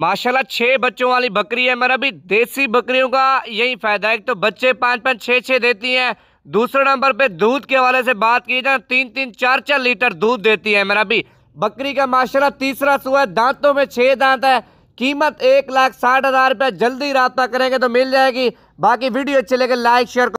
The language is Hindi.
माशाल्लाह छह बच्चों वाली बकरी है मेरा भी देसी बकरियों का यही फ़ायदा है एक तो बच्चे पांच पांच छह छह देती हैं दूसरे नंबर पे दूध के हवाले से बात की जाए तीन तीन चार चार लीटर दूध देती है मेरा भी बकरी का माशाल्लाह तीसरा सुबह दांतों में छह दांत है कीमत एक लाख साठ हज़ार रुपया जल्दी रबता करेंगे तो मिल जाएगी बाकी वीडियो अच्छी लगे लाइक शेयर